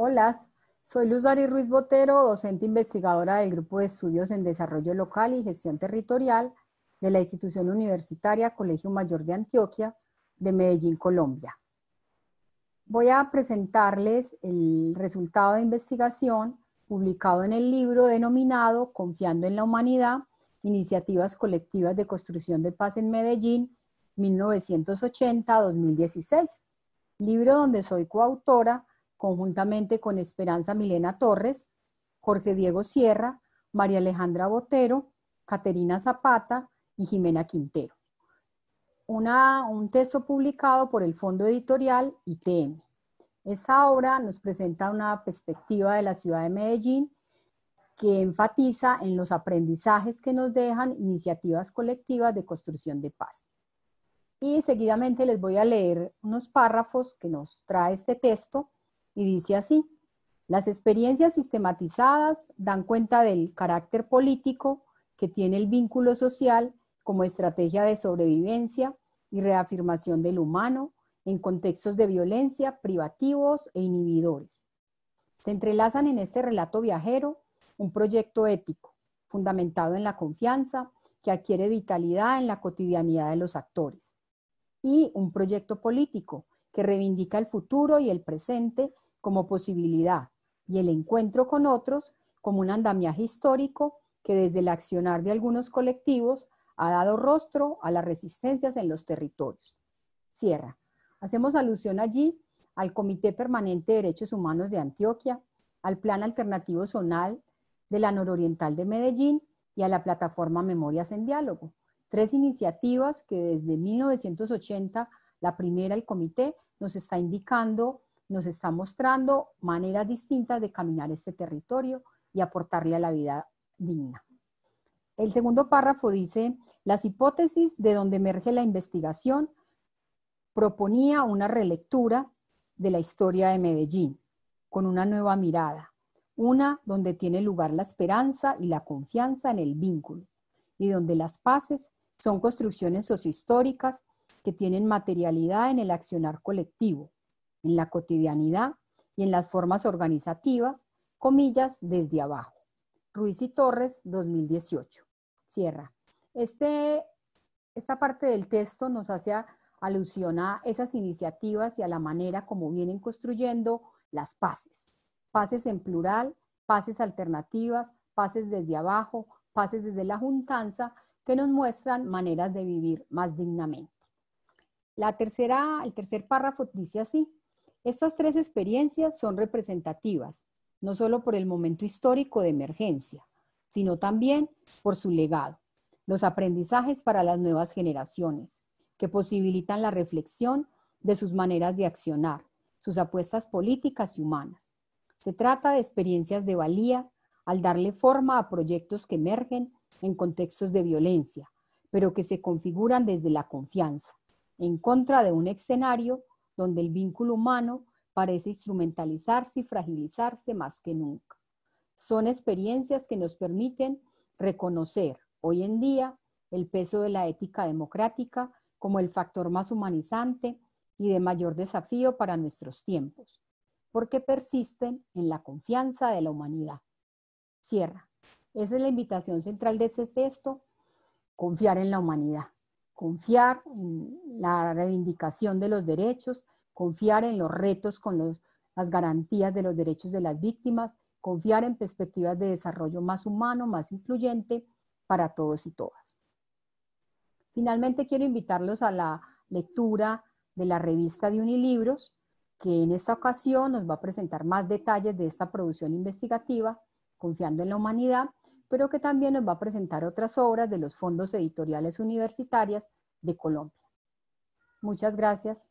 Hola, soy Luz Dari Ruiz Botero, docente investigadora del Grupo de Estudios en Desarrollo Local y Gestión Territorial de la institución universitaria Colegio Mayor de Antioquia de Medellín, Colombia. Voy a presentarles el resultado de investigación publicado en el libro denominado Confiando en la Humanidad, Iniciativas Colectivas de Construcción de Paz en Medellín, 1980-2016, libro donde soy coautora conjuntamente con Esperanza Milena Torres, Jorge Diego Sierra, María Alejandra Botero, Caterina Zapata y Jimena Quintero. un texto publicado por el Fondo Editorial ITM. Esta obra nos presenta una perspectiva de la ciudad de Medellín que enfatiza en los aprendizajes que nos dejan iniciativas colectivas de construcción de paz. Y seguidamente les voy a leer unos párrafos que nos trae este texto y dice así, las experiencias sistematizadas dan cuenta del carácter político que tiene el vínculo social como estrategia de sobrevivencia y reafirmación del humano en contextos de violencia, privativos e inhibidores. Se entrelazan en este relato viajero un proyecto ético fundamentado en la confianza que adquiere vitalidad en la cotidianidad de los actores y un proyecto político que reivindica el futuro y el presente como posibilidad y el encuentro con otros como un andamiaje histórico que desde el accionar de algunos colectivos ha dado rostro a las resistencias en los territorios. Cierra. Hacemos alusión allí al Comité Permanente de Derechos Humanos de Antioquia, al Plan Alternativo Zonal de la Nororiental de Medellín y a la plataforma Memorias en Diálogo. Tres iniciativas que desde 1980, la primera, el comité, nos está indicando nos está mostrando maneras distintas de caminar este territorio y aportarle a la vida digna. El segundo párrafo dice, las hipótesis de donde emerge la investigación proponía una relectura de la historia de Medellín con una nueva mirada, una donde tiene lugar la esperanza y la confianza en el vínculo y donde las paces son construcciones sociohistóricas que tienen materialidad en el accionar colectivo, en la cotidianidad y en las formas organizativas, comillas, desde abajo. Ruiz y Torres, 2018. Cierra. Este, esta parte del texto nos hace alusión a esas iniciativas y a la manera como vienen construyendo las paces. Paces en plural, pases alternativas, pases desde abajo, pases desde la juntanza, que nos muestran maneras de vivir más dignamente. La tercera, el tercer párrafo dice así, estas tres experiencias son representativas, no solo por el momento histórico de emergencia, sino también por su legado, los aprendizajes para las nuevas generaciones, que posibilitan la reflexión de sus maneras de accionar, sus apuestas políticas y humanas. Se trata de experiencias de valía al darle forma a proyectos que emergen en contextos de violencia, pero que se configuran desde la confianza, en contra de un escenario donde el vínculo humano parece instrumentalizarse y fragilizarse más que nunca. Son experiencias que nos permiten reconocer hoy en día el peso de la ética democrática como el factor más humanizante y de mayor desafío para nuestros tiempos, porque persisten en la confianza de la humanidad. Cierra. Esa es la invitación central de este texto, confiar en la humanidad confiar en la reivindicación de los derechos, confiar en los retos con las garantías de los derechos de las víctimas, confiar en perspectivas de desarrollo más humano, más incluyente para todos y todas. Finalmente, quiero invitarlos a la lectura de la revista de Unilibros, que en esta ocasión nos va a presentar más detalles de esta producción investigativa, Confiando en la Humanidad, pero que también nos va a presentar otras obras de los fondos editoriales universitarias de Colombia. Muchas gracias.